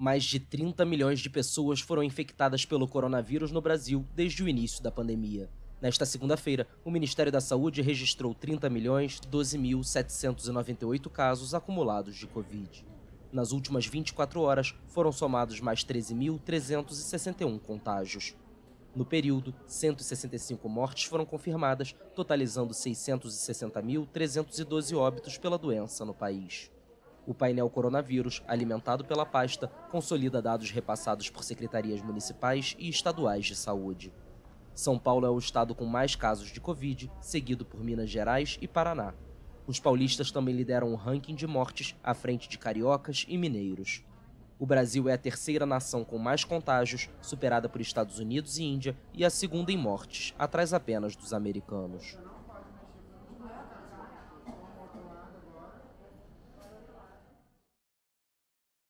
Mais de 30 milhões de pessoas foram infectadas pelo coronavírus no Brasil desde o início da pandemia. Nesta segunda-feira, o Ministério da Saúde registrou 30 milhões 12.798 casos acumulados de Covid. Nas últimas 24 horas, foram somados mais 13.361 contágios. No período, 165 mortes foram confirmadas, totalizando 660.312 óbitos pela doença no país. O painel Coronavírus, alimentado pela pasta, consolida dados repassados por secretarias municipais e estaduais de saúde. São Paulo é o estado com mais casos de Covid, seguido por Minas Gerais e Paraná. Os paulistas também lideram o ranking de mortes à frente de cariocas e mineiros. O Brasil é a terceira nação com mais contágios, superada por Estados Unidos e Índia, e a segunda em mortes, atrás apenas dos americanos.